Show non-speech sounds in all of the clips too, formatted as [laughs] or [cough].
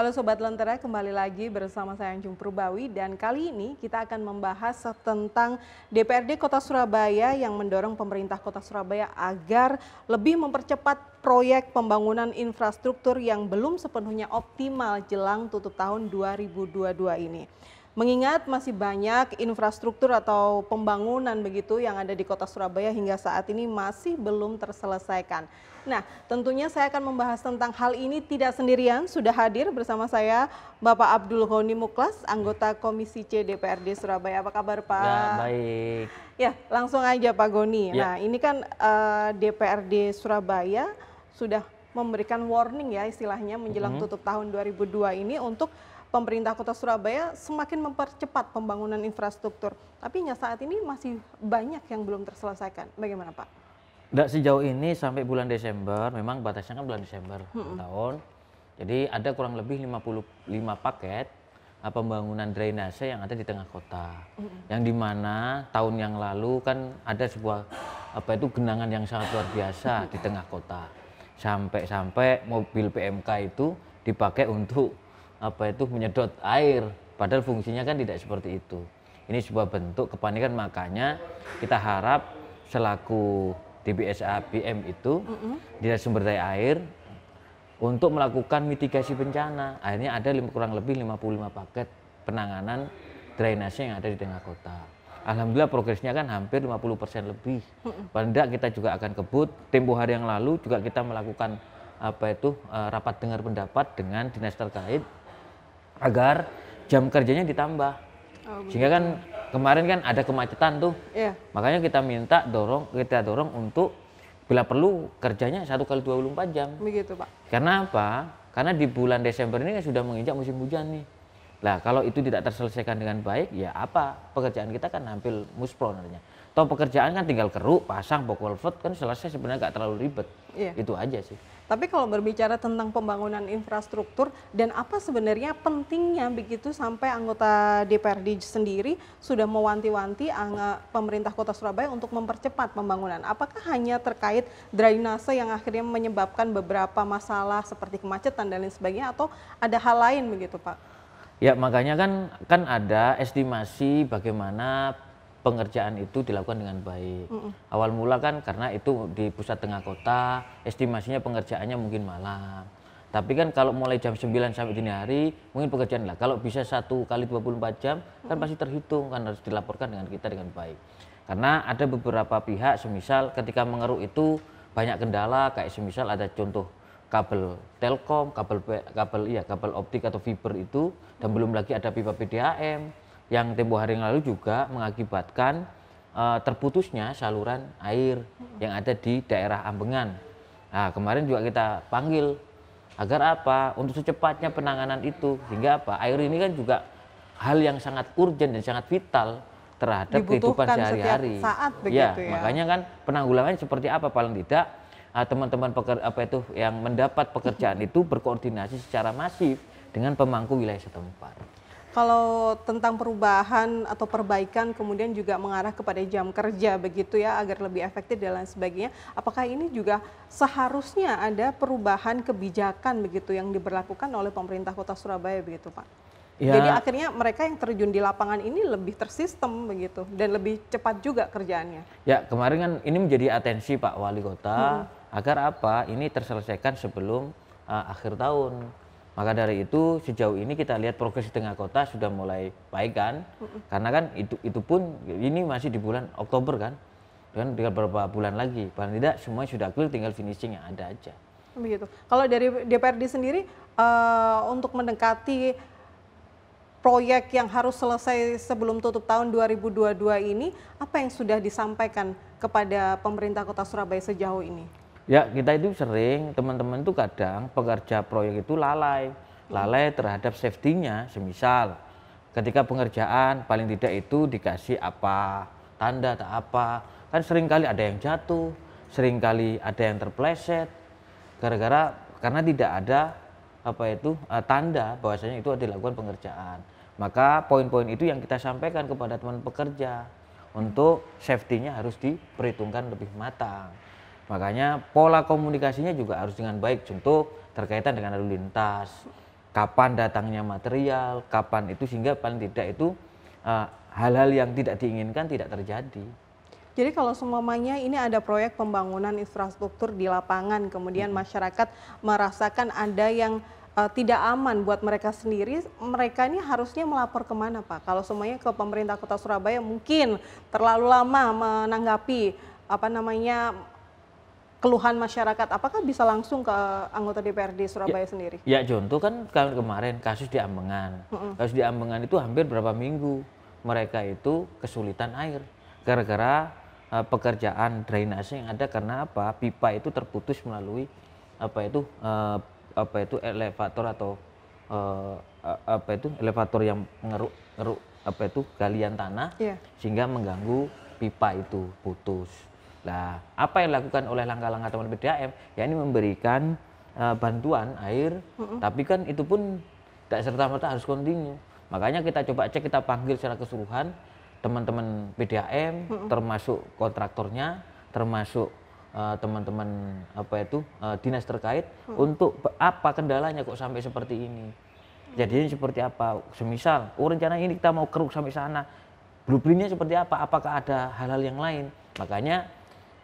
Halo Sobat Lentera, kembali lagi bersama saya Anjung Purbawi dan kali ini kita akan membahas tentang DPRD Kota Surabaya yang mendorong pemerintah Kota Surabaya agar lebih mempercepat proyek pembangunan infrastruktur yang belum sepenuhnya optimal jelang tutup tahun 2022 ini. Mengingat masih banyak infrastruktur atau pembangunan begitu yang ada di kota Surabaya hingga saat ini masih belum terselesaikan. Nah, tentunya saya akan membahas tentang hal ini tidak sendirian. Sudah hadir bersama saya Bapak Abdul Ghoni Muklas, anggota Komisi C DPRD Surabaya. Apa kabar Pak? Ya, baik. Ya, langsung aja Pak Goni. Ya. Nah, ini kan uh, eh, DPRD Surabaya sudah memberikan warning ya istilahnya menjelang mm -hmm. tutup tahun 2002 ini untuk pemerintah kota Surabaya semakin mempercepat pembangunan infrastruktur. Tapi hingga saat ini masih banyak yang belum terselesaikan. Bagaimana Pak? Tidak sejauh ini sampai bulan Desember, memang batasnya kan bulan Desember hmm. tahun. Jadi ada kurang lebih 55 paket eh, pembangunan drainase yang ada di tengah kota. Hmm. Yang dimana tahun yang lalu kan ada sebuah apa itu genangan yang sangat luar biasa di tengah kota. Sampai-sampai mobil PMK itu dipakai untuk apa itu menyedot air padahal fungsinya kan tidak seperti itu ini sebuah bentuk kepanikan makanya kita harap selaku DBSA BM itu mm-hmm. dinas sumber daya air untuk melakukan mitigasi bencana akhirnya ada kurang lebih 55 paket penanganan drainase yang ada di tengah kota Alhamdulillah progresnya kan hampir 50% lebih. Pada tidak kita juga akan kebut. Tempo hari yang lalu juga kita melakukan apa itu eh, rapat dengar pendapat dengan dinas terkait agar jam kerjanya ditambah. Oh, Sehingga kan kemarin kan ada kemacetan tuh. Yeah. Makanya kita minta dorong kita dorong untuk bila perlu kerjanya satu kali dua puluh empat jam. Begitu, Pak. Karena apa? Karena di bulan Desember ini kan sudah menginjak musim hujan nih. Lah, kalau itu tidak terselesaikan dengan baik, ya apa? Pekerjaan kita kan hampir musplonernya. Toh pekerjaan kan tinggal keruk, pasang, pokok kan selesai sebenarnya nggak terlalu ribet. Yeah. Itu aja sih. Tapi kalau berbicara tentang pembangunan infrastruktur dan apa sebenarnya pentingnya begitu sampai anggota DPRD sendiri sudah mewanti-wanti eh, pemerintah Kota Surabaya untuk mempercepat pembangunan. Apakah hanya terkait drainase yang akhirnya menyebabkan beberapa masalah seperti kemacetan dan lain sebagainya atau ada hal lain begitu, Pak? Ya, makanya kan kan ada estimasi bagaimana pengerjaan itu dilakukan dengan baik. Mm -mm. Awal mula kan karena itu di pusat tengah kota, estimasinya pengerjaannya mungkin malam. Tapi kan kalau mulai jam 9 sampai dini hari, mungkin pekerjaan lah. Kalau bisa satu kali 24 jam, mm kan pasti terhitung, kan harus dilaporkan dengan kita dengan baik. Karena ada beberapa pihak, semisal ketika mengeruk itu banyak kendala, kayak semisal ada contoh kabel telkom, kabel kabel iya kabel optik atau fiber itu, dan belum lagi ada pipa PDAM yang tempo hari yang lalu juga mengakibatkan uh, terputusnya saluran air yang ada di daerah Ambengan. Nah, kemarin juga kita panggil agar apa? Untuk secepatnya penanganan itu hingga apa? Air ini kan juga hal yang sangat urgent dan sangat vital terhadap kehidupan sehari-hari. Saat ya, ya, makanya kan penanggulangan seperti apa paling tidak eh, teman-teman pekerja apa itu yang mendapat pekerjaan mm-hmm. itu berkoordinasi secara masif dengan pemangku wilayah setempat kalau tentang perubahan atau perbaikan kemudian juga mengarah kepada jam kerja begitu ya agar lebih efektif dan lain sebagainya. Apakah ini juga seharusnya ada perubahan kebijakan begitu yang diberlakukan oleh pemerintah Kota Surabaya begitu, Pak? Ya. Jadi akhirnya mereka yang terjun di lapangan ini lebih tersistem begitu dan lebih cepat juga kerjaannya. Ya, kemarin kan ini menjadi atensi Pak Wali Kota hmm. agar apa? Ini terselesaikan sebelum uh, akhir tahun maka dari itu sejauh ini kita lihat progres di tengah kota sudah mulai baik kan, mm-hmm. karena kan itu itu pun ini masih di bulan Oktober kan, dan tinggal beberapa bulan lagi. Paling tidak semua sudah clear, tinggal finishing yang ada aja. Begitu. Kalau dari DPRD sendiri uh, untuk mendekati proyek yang harus selesai sebelum tutup tahun 2022 ini, apa yang sudah disampaikan kepada pemerintah kota Surabaya sejauh ini? Ya, kita itu sering teman-teman tuh kadang pekerja proyek itu lalai, lalai terhadap safety-nya. Semisal ketika pengerjaan paling tidak itu dikasih apa, tanda atau apa. Kan sering kali ada yang jatuh, sering kali ada yang terpleset gara-gara karena tidak ada apa itu e, tanda bahwasanya itu adalah dilakukan pengerjaan. Maka poin-poin itu yang kita sampaikan kepada teman pekerja untuk safety-nya harus diperhitungkan lebih matang. Makanya pola komunikasinya juga harus dengan baik. Contoh terkaitan dengan lalu lintas, kapan datangnya material, kapan itu sehingga paling tidak itu eh, hal-hal uh, yang tidak diinginkan tidak terjadi. Jadi kalau semuanya ini ada proyek pembangunan infrastruktur di lapangan, kemudian hmm. masyarakat merasakan ada yang uh, tidak aman buat mereka sendiri, mereka ini harusnya melapor kemana Pak? Kalau semuanya ke pemerintah kota Surabaya mungkin terlalu lama menanggapi apa namanya keluhan masyarakat apakah bisa langsung ke eh, anggota DPRD Surabaya ya, sendiri? Ya contoh kan kemarin kasus di Ambengan. mm hmm Kasus di Ambengan itu hampir berapa minggu mereka itu kesulitan air gara-gara uh, pekerjaan drainase yang ada karena apa? Pipa itu terputus melalui apa itu uh, apa itu elevator atau uh, apa itu elevator yang ngeruk ngeruk apa itu galian tanah yeah. sehingga mengganggu pipa itu putus Nah, apa yang dilakukan oleh langkah-langkah teman PDAM? Ya ini memberikan uh, bantuan air, mm-hmm. tapi kan itu pun tidak serta-merta harus kontinu. Makanya kita coba cek, kita panggil secara keseluruhan teman-teman PDAM, mm-hmm. termasuk kontraktornya, termasuk uh, teman-teman apa itu uh, dinas terkait mm-hmm. untuk apa kendalanya kok sampai seperti ini. Jadinya seperti apa? Semisal, oh rencana ini kita mau keruk sampai sana. Blueprintnya seperti apa? Apakah ada hal-hal yang lain? Makanya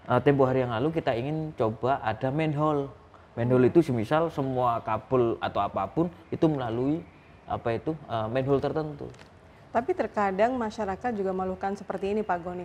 uh, eh, tempo hari yang lalu kita ingin coba ada manhole. Manhole itu semisal semua kabel atau apapun itu melalui apa itu uh, manhole tertentu. Tapi terkadang masyarakat juga melakukan seperti ini Pak Goni.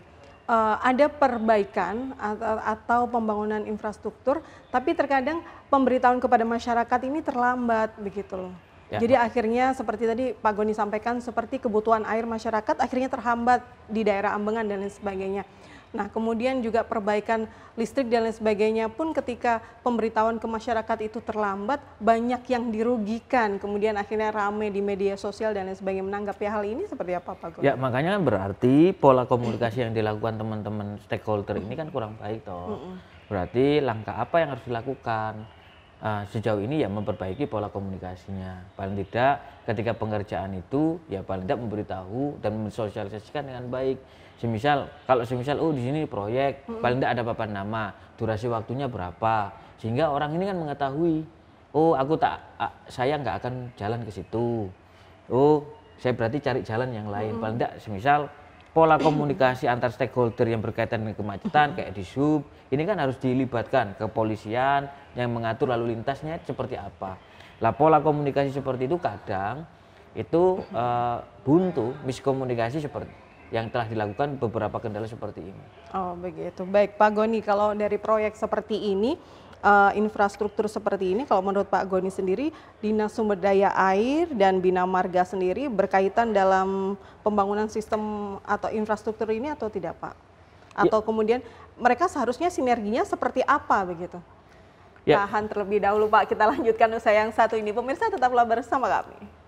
Uh, ada perbaikan atau, atau pembangunan infrastruktur, tapi terkadang pemberitahuan kepada masyarakat ini terlambat begitu loh. Ya. Jadi akhirnya seperti tadi Pak Goni sampaikan seperti kebutuhan air masyarakat akhirnya terhambat di daerah Ambengan dan lain sebagainya. Nah, kemudian juga perbaikan listrik dan lain sebagainya pun ketika pemberitahuan ke masyarakat itu terlambat, banyak yang dirugikan. Kemudian akhirnya ramai di media sosial dan lain sebagainya menanggapi hal ini seperti apa Pak Guru? Ya, makanya kan berarti pola komunikasi yang dilakukan teman-teman stakeholder ini kan kurang baik toh. Berarti langkah apa yang harus dilakukan? Uh, sejauh ini ya memperbaiki pola komunikasinya. Paling tidak ketika pengerjaan itu ya paling tidak memberitahu dan mensosialisasikan dengan baik semisal kalau semisal oh di sini proyek hmm paling tidak ada papan nama durasi waktunya berapa sehingga orang ini kan mengetahui oh aku tak saya nggak akan jalan ke situ oh saya berarti cari jalan yang lain hmm paling tidak semisal pola komunikasi antar stakeholder yang berkaitan dengan kemacetan kayak di sub ini kan harus dilibatkan kepolisian yang mengatur lalu lintasnya seperti apa lah pola komunikasi seperti itu kadang itu uh, buntu miskomunikasi seperti yang telah dilakukan beberapa kendala seperti ini. Oh begitu. Baik Pak Goni, kalau dari proyek seperti ini, uh, infrastruktur seperti ini, kalau menurut Pak Goni sendiri, Dinas Sumber Daya Air dan Bina Marga sendiri berkaitan dalam pembangunan sistem atau infrastruktur ini atau tidak Pak? Ya. Atau ya. kemudian mereka seharusnya sinerginya seperti apa begitu? Ya. Tahan terlebih dahulu Pak, kita lanjutkan usaha yang satu ini. Pemirsa tetaplah bersama kami.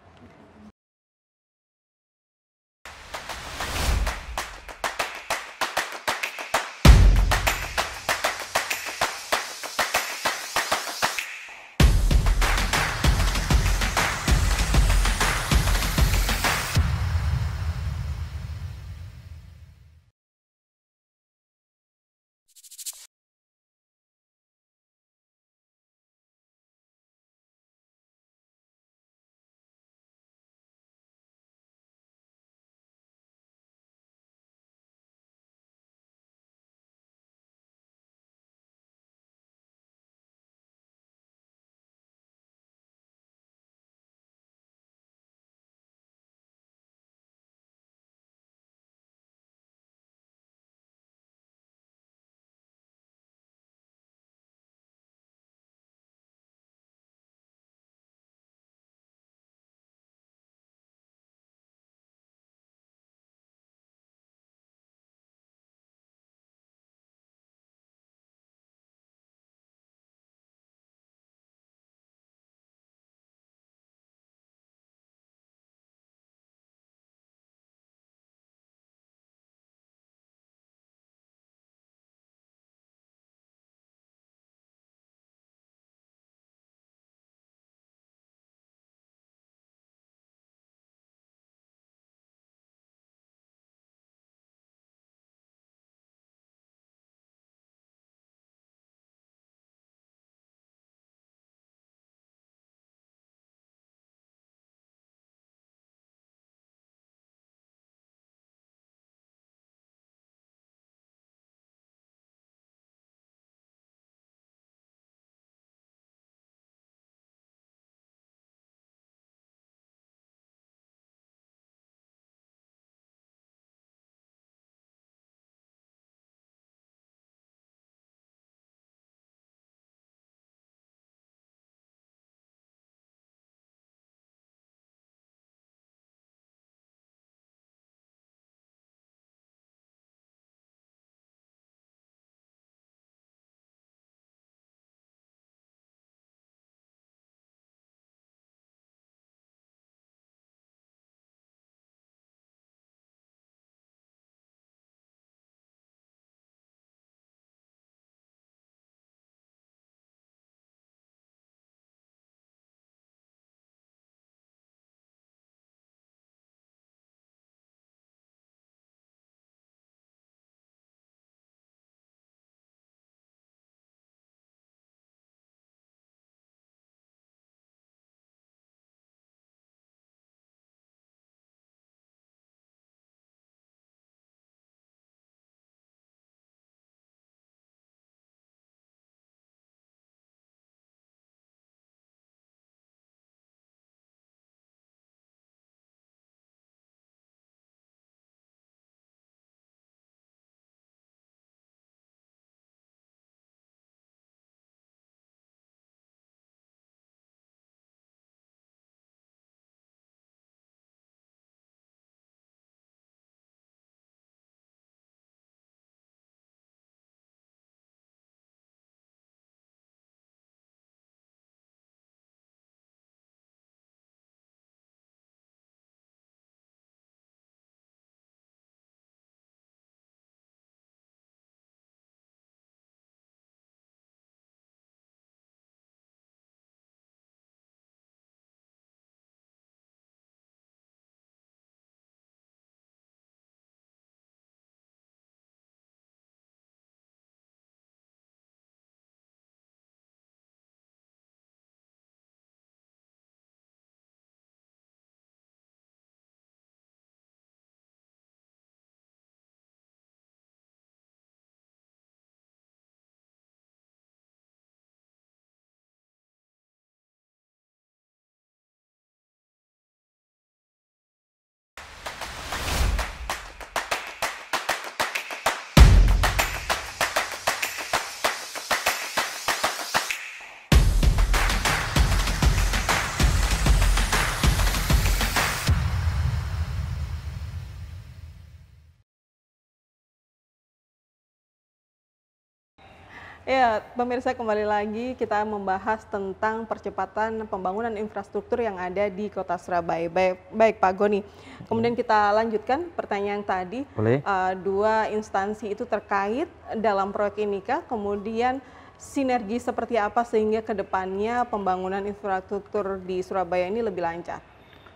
Ya, pemirsa kembali lagi kita membahas tentang percepatan pembangunan infrastruktur yang ada di Kota Surabaya. Baik, baik Pak Goni. Kemudian kita lanjutkan pertanyaan tadi. Boleh. Uh, dua instansi itu terkait dalam proyek ini kah? Kemudian sinergi seperti apa sehingga kedepannya pembangunan infrastruktur di Surabaya ini lebih lancar?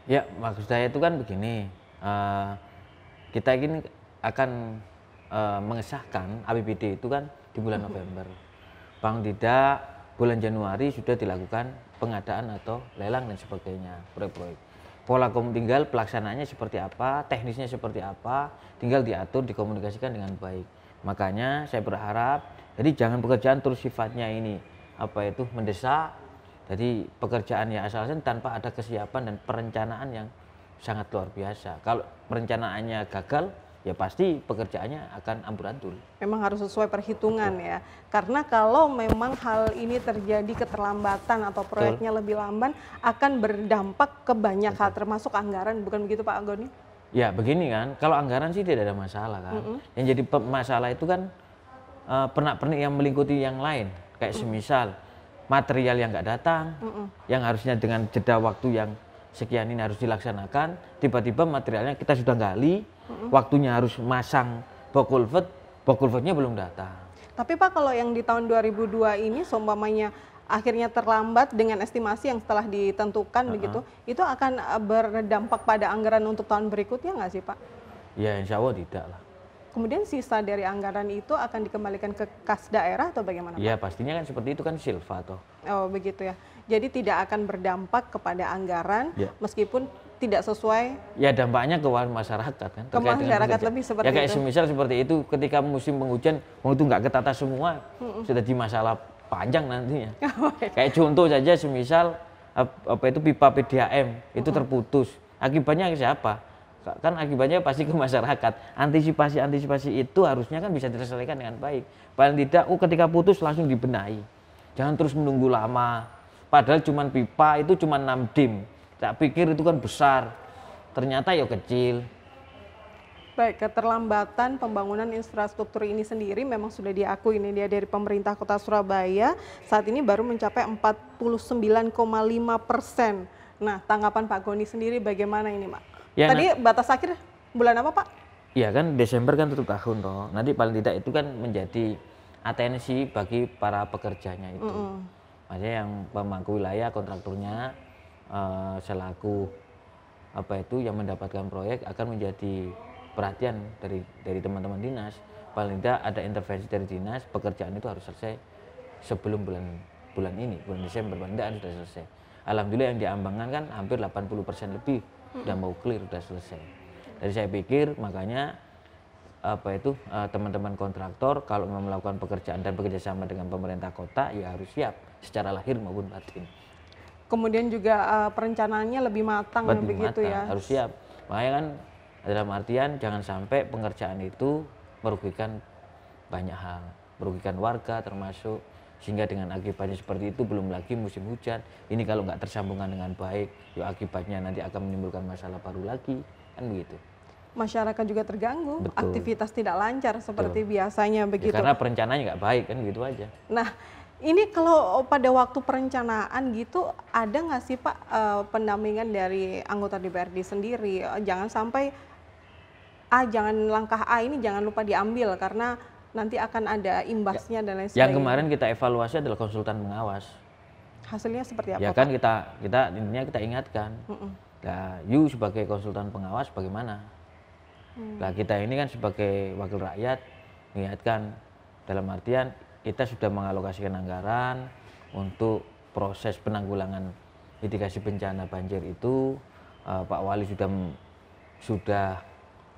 Ya, maksud saya itu kan begini. Uh, kita ini akan uh, mengesahkan APBD itu kan di bulan November. Bang tidak bulan Januari sudah dilakukan pengadaan atau lelang dan sebagainya proyek-proyek. Pola kom tinggal pelaksanaannya seperti apa, teknisnya seperti apa, tinggal diatur, dikomunikasikan dengan baik. Makanya saya berharap jadi jangan pekerjaan terus sifatnya ini apa itu mendesak. Jadi pekerjaan yang asal-asal tanpa ada kesiapan dan perencanaan yang sangat luar biasa. Kalau perencanaannya gagal, ya pasti pekerjaannya akan amburadul. Memang harus sesuai perhitungan Betul. ya. Karena kalau memang hal ini terjadi keterlambatan atau proyeknya Betul. lebih lamban akan berdampak ke banyak Betul. hal termasuk anggaran, bukan begitu Pak Agoni? Ya, begini kan. Kalau anggaran sih tidak ada masalah kan. Mm -hmm. Yang jadi masalah itu kan uh, pernak-pernik yang melingkuti yang lain. Kayak mm -hmm. semisal material yang nggak datang, mm -hmm. yang harusnya dengan jeda waktu yang sekian ini harus dilaksanakan, tiba-tiba materialnya kita sudah gali, waktunya harus masang Bokulvet, Bokulvetnya belum datang. Tapi Pak kalau yang di tahun 2002 ini seumpamanya akhirnya terlambat dengan estimasi yang setelah ditentukan uh -huh. begitu, itu akan eh, berdampak pada anggaran untuk tahun berikutnya nggak sih Pak? Ya insya Allah tidak lah. Kemudian sisa dari anggaran itu akan dikembalikan ke kas daerah atau bagaimana? Ya pastinya kan seperti itu kan silva atau Oh begitu ya. Jadi tidak akan berdampak kepada anggaran ya. meskipun tidak sesuai? Ya dampaknya ke masyarakat kan. Ke masyarakat lebih seperti ya, kayak itu. semisal seperti itu ketika musim penghujan, mau itu nggak ketata semua, mm -mm. sudah di masalah panjang nantinya. [laughs] Oh, iya. kayak contoh saja semisal apa itu pipa PDAM itu terputus, akibatnya siapa? kan akibatnya pasti ke masyarakat. Antisipasi-antisipasi itu harusnya kan bisa diselesaikan dengan baik. Paling tidak, oh ketika putus langsung dibenahi. Jangan terus menunggu lama. Padahal cuma pipa itu cuma 6 dim tak pikir itu kan besar ternyata ya kecil Baik, keterlambatan pembangunan infrastruktur ini sendiri memang sudah diakui ini dia dari pemerintah kota Surabaya saat ini baru mencapai 49,5 persen. Nah, tanggapan Pak Goni sendiri bagaimana ini, Pak? Ya, Tadi nah, batas akhir bulan apa, Pak? Iya kan Desember kan tutup tahun toh. Nanti paling tidak itu kan menjadi atensi bagi para pekerjanya itu. Mm -hmm. Maksudnya yang pemangku wilayah kontrakturnya Eh, selaku apa itu yang mendapatkan proyek akan menjadi perhatian dari dari teman-teman dinas paling tidak ada intervensi dari dinas pekerjaan itu harus selesai sebelum bulan bulan ini bulan Desember paling tidak sudah selesai alhamdulillah yang diambangkan kan hampir 80% lebih sudah mau clear sudah selesai jadi saya pikir makanya apa itu eh, teman-teman kontraktor kalau mau melakukan pekerjaan dan bekerjasama dengan pemerintah kota ya harus siap secara lahir maupun batin kemudian juga uh, perencanaannya lebih matang lebih begitu matang, ya harus siap makanya kan dalam artian jangan sampai pengerjaan itu merugikan banyak hal merugikan warga termasuk sehingga dengan akibatnya seperti itu belum lagi musim hujan ini kalau nggak tersambungan dengan baik ya akibatnya nanti akan menimbulkan masalah baru lagi kan begitu masyarakat juga terganggu, Betul. aktivitas tidak lancar seperti Betul. Ya, biasanya begitu. Ya, karena perencanaannya nggak baik kan begitu aja. Nah, ini kalau pada waktu perencanaan gitu ada nggak sih Pak uh, pendampingan dari anggota DPRD sendiri? Eh, jangan sampai A jangan langkah A ini jangan lupa diambil karena nanti akan ada ya. imbasnya ya, dan lain sebagainya. Yang kemarin kita evaluasi adalah konsultan pengawas. Hasilnya seperti apa? Ya kan kita kita intinya kita ingatkan. Mm Nah, you sebagai konsultan pengawas bagaimana? Hmm. Nah, kita ini kan sebagai wakil rakyat mengingatkan dalam artian kita sudah mengalokasikan anggaran untuk proses penanggulangan mitigasi bencana banjir itu uh, Pak Wali sudah sudah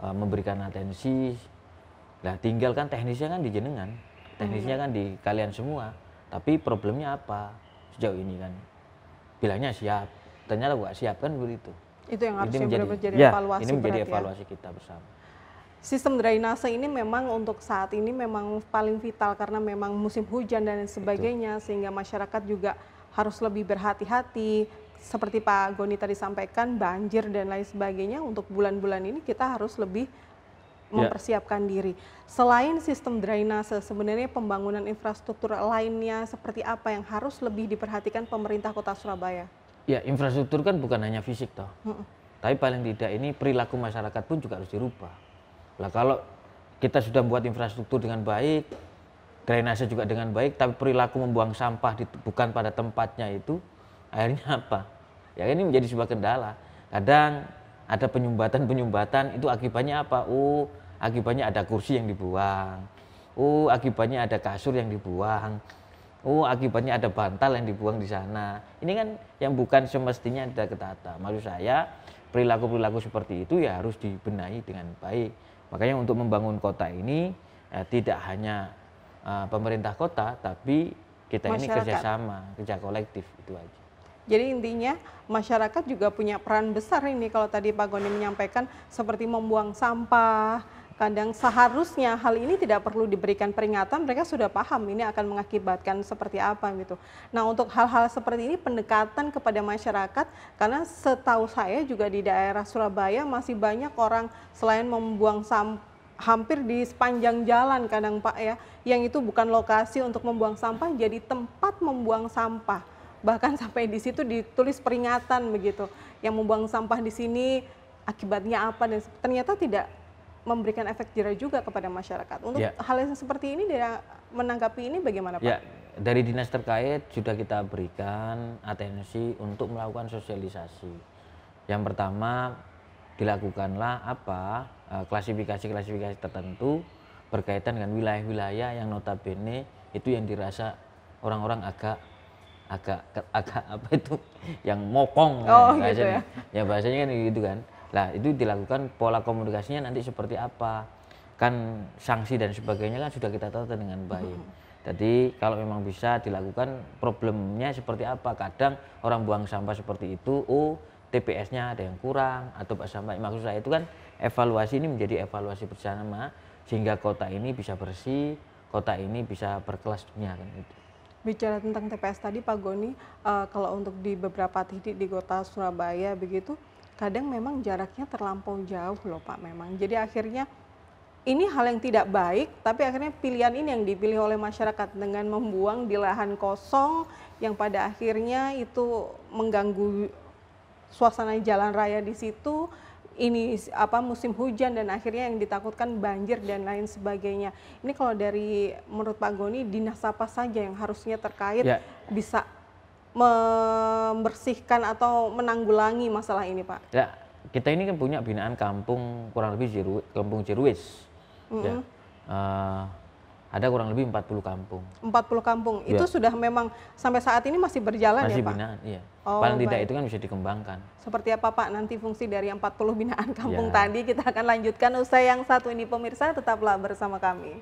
uh, memberikan atensi lah tinggal kan teknisnya kan di jenengan teknisnya kan di kalian semua tapi problemnya apa sejauh ini kan bilangnya siap ternyata nggak siap kan begitu itu yang harus menjadi, menjadi ya, evaluasi ini menjadi ya. evaluasi ya. kita bersama sistem drainase ini memang untuk saat ini memang paling vital karena memang musim hujan dan sebagainya Betul. sehingga masyarakat juga harus lebih berhati-hati seperti Pak Goni tadi sampaikan banjir dan lain sebagainya untuk bulan-bulan ini kita harus lebih ya. mempersiapkan yeah. diri. Selain sistem drainase, sebenarnya pembangunan infrastruktur lainnya seperti apa yang harus lebih diperhatikan pemerintah Kota Surabaya? Ya, infrastruktur kan bukan hanya fisik toh. Mm -mm. Tapi paling tidak ini perilaku masyarakat pun juga harus dirubah Nah kalau kita sudah buat infrastruktur dengan baik, drainase juga dengan baik, tapi perilaku membuang sampah di, bukan pada tempatnya itu, [laughs] akhirnya apa? Ya ini menjadi sebuah kendala. Kadang ada penyumbatan-penyumbatan itu akibatnya apa? Oh, akibatnya ada kursi yang dibuang. Oh, akibatnya ada kasur yang dibuang. Oh, akibatnya ada bantal yang dibuang di sana. Ini kan yang bukan semestinya tidak ketata. Maksud saya, perilaku-perilaku seperti itu ya harus dibenahi dengan baik Makanya untuk membangun kota ini eh, tidak hanya eh, pemerintah kota, tapi kita masyarakat. ini kerjasama, kerja kolektif itu aja. Jadi intinya masyarakat juga punya peran besar ini kalau tadi Pak Goni menyampaikan seperti membuang sampah, kadang seharusnya hal ini tidak perlu diberikan peringatan mereka sudah paham ini akan mengakibatkan seperti apa gitu. Nah untuk hal-hal seperti ini pendekatan kepada masyarakat karena setahu saya juga di daerah Surabaya masih banyak orang selain membuang sampah hampir di sepanjang jalan kadang Pak ya yang itu bukan lokasi untuk membuang sampah jadi tempat membuang sampah bahkan [laughs] sampai di situ ditulis peringatan begitu yang membuang sampah di sini akibatnya apa dan ternyata tidak memberikan efek jerah juga kepada masyarakat. Untuk ya. hal yang seperti ini dia menanggapi ini bagaimana Pak? Ya, dari dinas terkait sudah kita berikan atensi untuk melakukan sosialisasi. Yang pertama dilakukanlah apa e, klasifikasi-klasifikasi tertentu berkaitan dengan wilayah-wilayah yang notabene itu yang dirasa orang-orang agak agak agak apa itu yang mokong oh, kan, gitu ya. ya bahasanya kan gitu kan Nah, itu dilakukan pola komunikasinya nanti seperti apa. Kan sanksi dan sebagainya kan sudah kita tata dengan baik. Jadi kalau memang bisa dilakukan problemnya seperti apa? Kadang orang buang sampah seperti itu, oh TPS-nya ada yang kurang atau pak sampah. Maksud saya itu kan evaluasi ini menjadi evaluasi bersama sehingga kota ini bisa bersih, kota ini bisa berkelas dunia kan itu. Bicara tentang TPS tadi Pak Goni, uh, kalau untuk di beberapa titik di kota Surabaya begitu, kadang memang jaraknya terlampau jauh loh Pak memang. Jadi akhirnya ini hal yang tidak baik, tapi akhirnya pilihan ini yang dipilih oleh masyarakat dengan membuang di lahan kosong yang pada akhirnya itu mengganggu suasana jalan raya di situ ini apa musim hujan dan akhirnya yang ditakutkan banjir dan lain sebagainya. Ini kalau dari menurut Pak Goni dinas apa saja yang harusnya terkait ya. bisa membersihkan atau menanggulangi masalah ini, Pak? Ya, kita ini kan punya binaan kampung kurang lebih jiru, kampung Jeruis. Mm -hmm. ya. uh, ada kurang lebih 40 kampung. 40 kampung. Ya. Itu sudah memang sampai saat ini masih berjalan masih ya, Pak? Masih binaan, iya. Oh, Paling baik. tidak itu kan bisa dikembangkan. Seperti apa Pak nanti fungsi dari 40 binaan kampung ya. tadi kita akan lanjutkan usai yang satu ini pemirsa tetaplah bersama kami.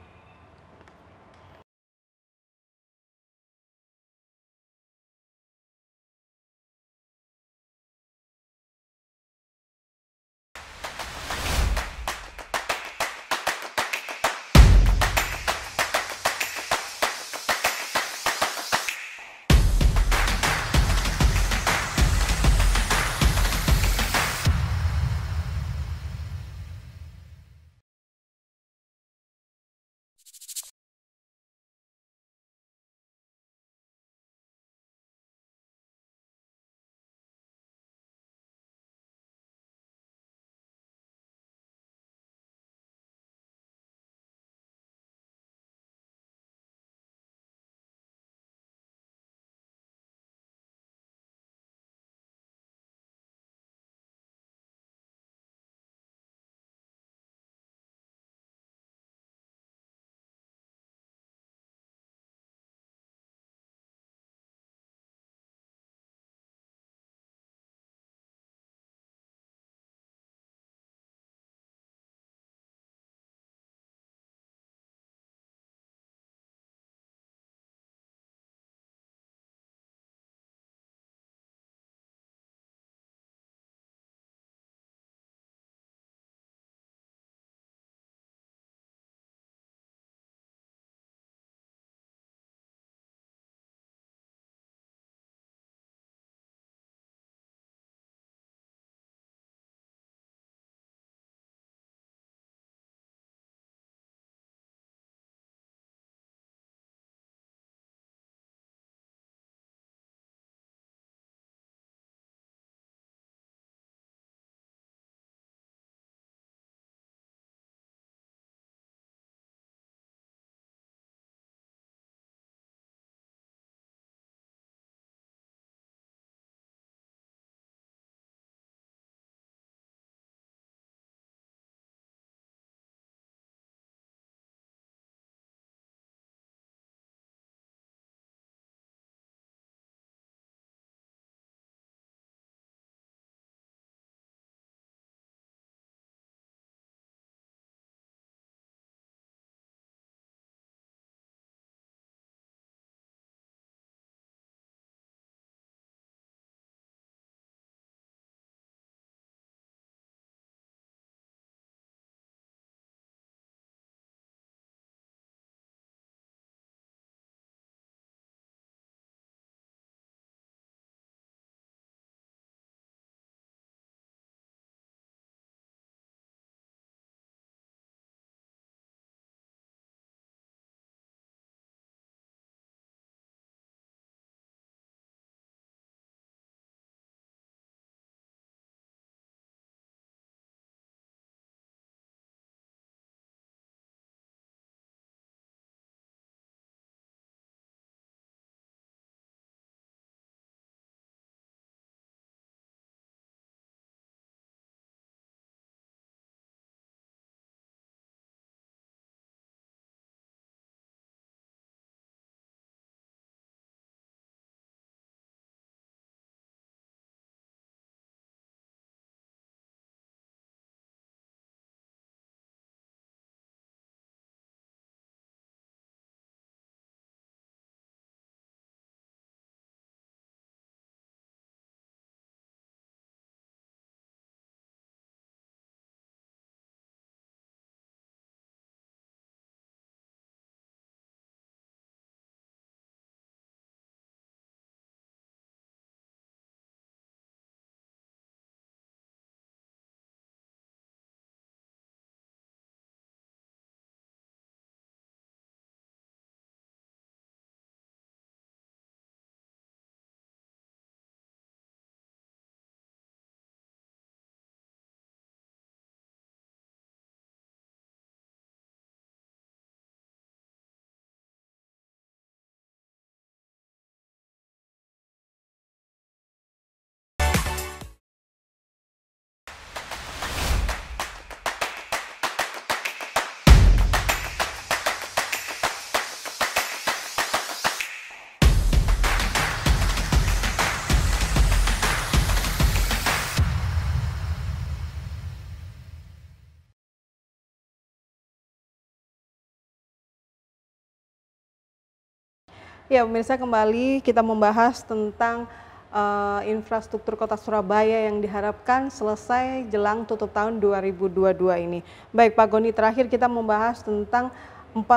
Ya, pemirsa kembali kita membahas tentang uh, infrastruktur Kota Surabaya yang diharapkan selesai jelang tutup tahun 2022 ini. Baik, Pak Goni, terakhir kita membahas tentang 40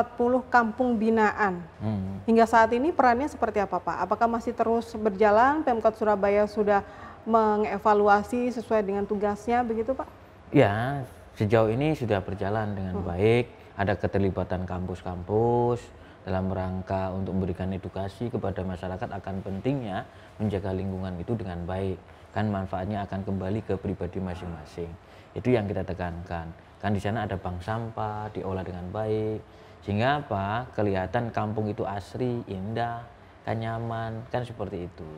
kampung binaan. Hmm. Hingga saat ini perannya seperti apa, Pak? Apakah masih terus berjalan? Pemkot Surabaya sudah mengevaluasi sesuai dengan tugasnya begitu, Pak? Ya, sejauh ini sudah berjalan dengan hmm. baik. Ada keterlibatan kampus-kampus dalam rangka untuk memberikan edukasi kepada masyarakat akan pentingnya menjaga lingkungan itu dengan baik kan manfaatnya akan kembali ke pribadi masing-masing itu yang kita tekankan kan di sana ada bank sampah diolah dengan baik sehingga apa kelihatan kampung itu asri indah kan nyaman kan seperti itu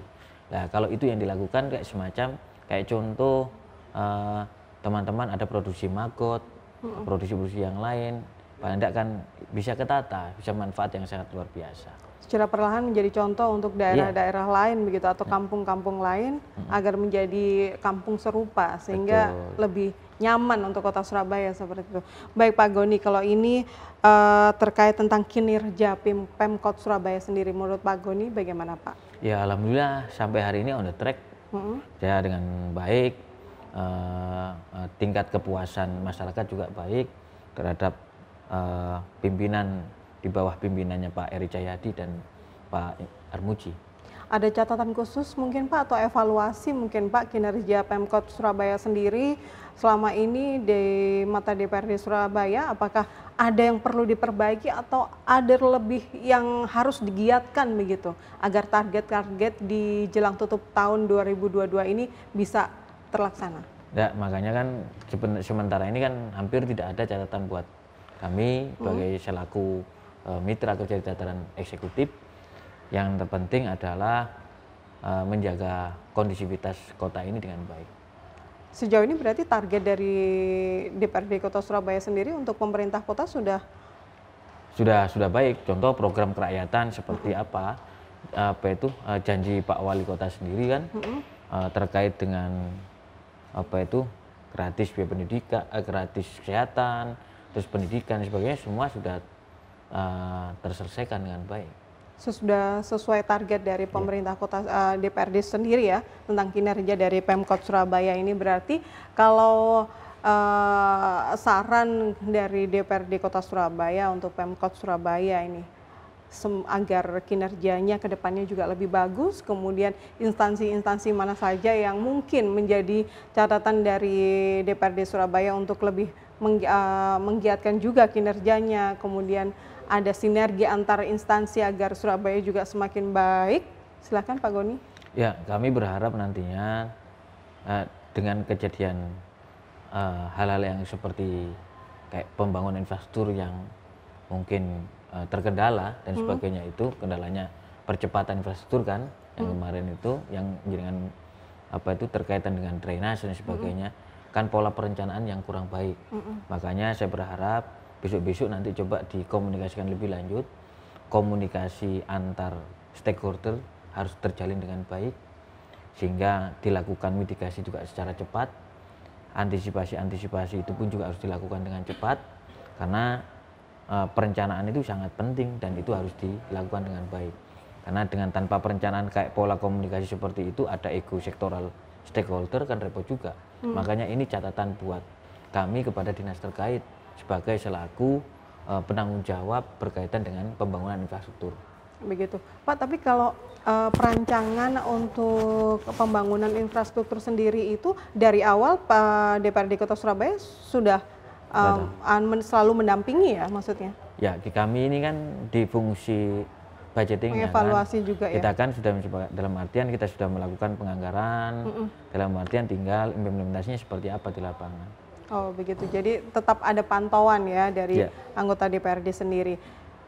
nah kalau itu yang dilakukan kayak semacam kayak contoh eh, teman-teman eh, ada produksi maggot produksi-produksi yang lain paling tidak kan bisa ketata, bisa manfaat yang sangat luar biasa. Secara perlahan menjadi contoh untuk daerah-daerah yeah. lain begitu atau iya. kampung-kampung lain hmm agar menjadi kampung serupa sehingga Betul. lebih nyaman untuk kota Surabaya seperti itu. Baik Pak Goni, kalau ini uh, terkait tentang kinerja Pem Pemkot Surabaya sendiri menurut Pak Goni bagaimana Pak? Ya alhamdulillah sampai hari ini on the track hmm ya dengan baik uh, tingkat kepuasan masyarakat juga baik terhadap uh, pimpinan di bawah pimpinannya Pak Eri Cahyadi dan Pak Armuji. Ada catatan khusus mungkin Pak atau evaluasi mungkin Pak kinerja Pemkot Surabaya sendiri selama ini di mata DPRD Surabaya apakah ada yang perlu diperbaiki atau ada lebih yang harus digiatkan begitu agar target-target di jelang tutup tahun 2022 ini bisa terlaksana? Ya, makanya kan sementara ini kan hampir tidak ada catatan buat kami hmm. sebagai hmm. selaku uh, mitra kerja di dataran eksekutif yang terpenting adalah uh, menjaga kondisivitas kota ini dengan baik. Sejauh ini berarti target dari DPRD Kota Surabaya sendiri untuk pemerintah kota sudah sudah sudah baik. Contoh program kerakyatan seperti hmm. apa? Apa itu eh, janji Pak Wali Kota sendiri kan hmm. terkait dengan apa itu gratis biaya pendidikan, gratis kesehatan, terus pendidikan dan sebagainya semua sudah uh, terselesaikan dengan baik sudah sesuai target dari iya. pemerintah kota uh, eh, DPRD sendiri ya tentang kinerja dari Pemkot Surabaya ini berarti kalau uh, saran dari DPRD Kota Surabaya untuk Pemkot Surabaya ini agar kinerjanya ke depannya juga lebih bagus. Kemudian instansi-instansi mana saja yang mungkin menjadi catatan dari DPRD Surabaya untuk lebih eh, menggiatkan juga kinerjanya. Kemudian ada sinergi antar instansi agar Surabaya juga semakin baik. Silakan Pak Goni. Ya, kami berharap nantinya uh, dengan kejadian eh, hal-hal uh, yang seperti kayak pembangunan infrastruktur yang mungkin uh, terkendala dan hmm. sebagainya itu kendalanya percepatan infrastruktur kan yang hmm. kemarin itu yang dengan apa itu terkaitan dengan drainase dan sebagainya hmm. kan pola perencanaan yang kurang baik hmm. makanya saya berharap besok-besok nanti coba dikomunikasikan lebih lanjut komunikasi antar stakeholder harus terjalin dengan baik sehingga dilakukan mitigasi juga secara cepat antisipasi-antisipasi itu pun juga harus dilakukan dengan cepat karena Eh, perencanaan itu sangat penting dan itu harus dilakukan dengan baik karena dengan tanpa perencanaan kayak pola komunikasi seperti itu ada ego sektoral stakeholder kan repot juga hmm. makanya ini catatan buat kami kepada dinas terkait sebagai selaku uh, penanggung jawab berkaitan dengan pembangunan infrastruktur begitu Pak tapi kalau uh, perancangan untuk pembangunan infrastruktur sendiri itu dari awal Pak DPRD Kota Surabaya sudah um, men selalu mendampingi ya maksudnya? Ya di kami ini kan di fungsi budgeting evaluasi ya kan, juga kita ya. Kita kan sudah dalam artian kita sudah melakukan penganggaran, mm -mm. dalam artian tinggal implementasinya seperti apa di lapangan. Oh begitu, jadi tetap ada pantauan ya dari yeah. anggota DPRD sendiri.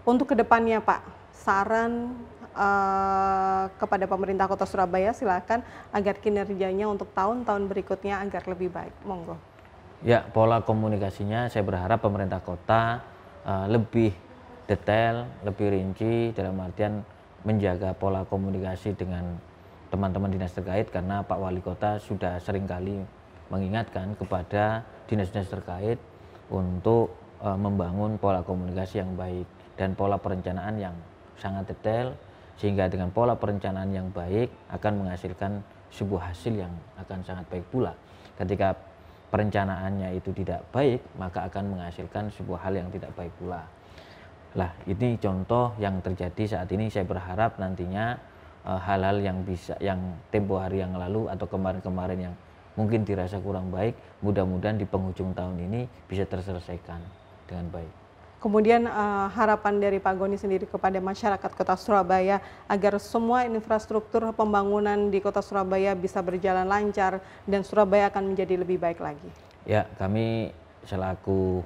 Untuk kedepannya Pak, saran uh, kepada pemerintah kota Surabaya silakan agar kinerjanya untuk tahun-tahun berikutnya agar lebih baik. Monggo. Ya, pola komunikasinya saya berharap pemerintah kota uh, lebih detail, lebih rinci dalam artian menjaga pola komunikasi dengan teman-teman dinas terkait karena Pak Wali Kota sudah seringkali mengingatkan kepada dinas-dinas terkait untuk uh, membangun pola komunikasi yang baik dan pola perencanaan yang sangat detail sehingga dengan pola perencanaan yang baik akan menghasilkan sebuah hasil yang akan sangat baik pula ketika perencanaannya itu tidak baik, maka akan menghasilkan sebuah hal yang tidak baik pula. Lah, ini contoh yang terjadi saat ini. Saya berharap nantinya eh, hal-hal yang bisa, yang tempo hari yang lalu atau kemarin-kemarin yang mungkin dirasa kurang baik, mudah-mudahan di penghujung tahun ini bisa terselesaikan dengan baik. Kemudian uh, harapan dari Pak Goni sendiri kepada masyarakat Kota Surabaya agar semua infrastruktur pembangunan di Kota Surabaya bisa berjalan lancar dan Surabaya akan menjadi lebih baik lagi. Ya, kami selaku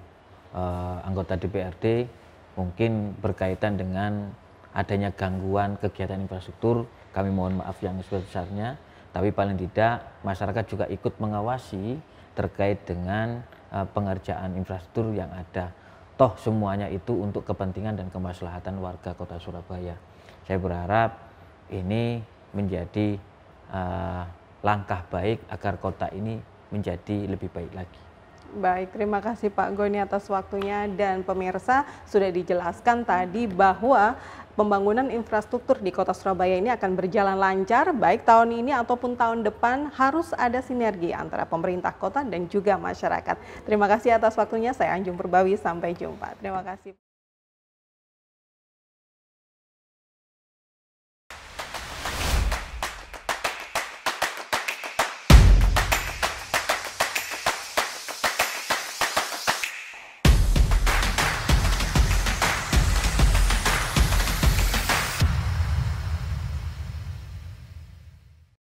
uh, anggota DPRD mungkin berkaitan dengan adanya gangguan kegiatan infrastruktur, kami mohon maaf yang sebesar-besarnya, tapi paling tidak masyarakat juga ikut mengawasi terkait dengan uh, pengerjaan infrastruktur yang ada toh semuanya itu untuk kepentingan dan kemaslahatan warga kota Surabaya. Saya berharap ini menjadi uh, langkah baik agar kota ini menjadi lebih baik lagi. Baik, terima kasih Pak Goni atas waktunya dan pemirsa sudah dijelaskan tadi bahwa pembangunan infrastruktur di Kota Surabaya ini akan berjalan lancar baik tahun ini ataupun tahun depan harus ada sinergi antara pemerintah kota dan juga masyarakat. Terima kasih atas waktunya. Saya Anjung Perbawi sampai jumpa. Terima kasih.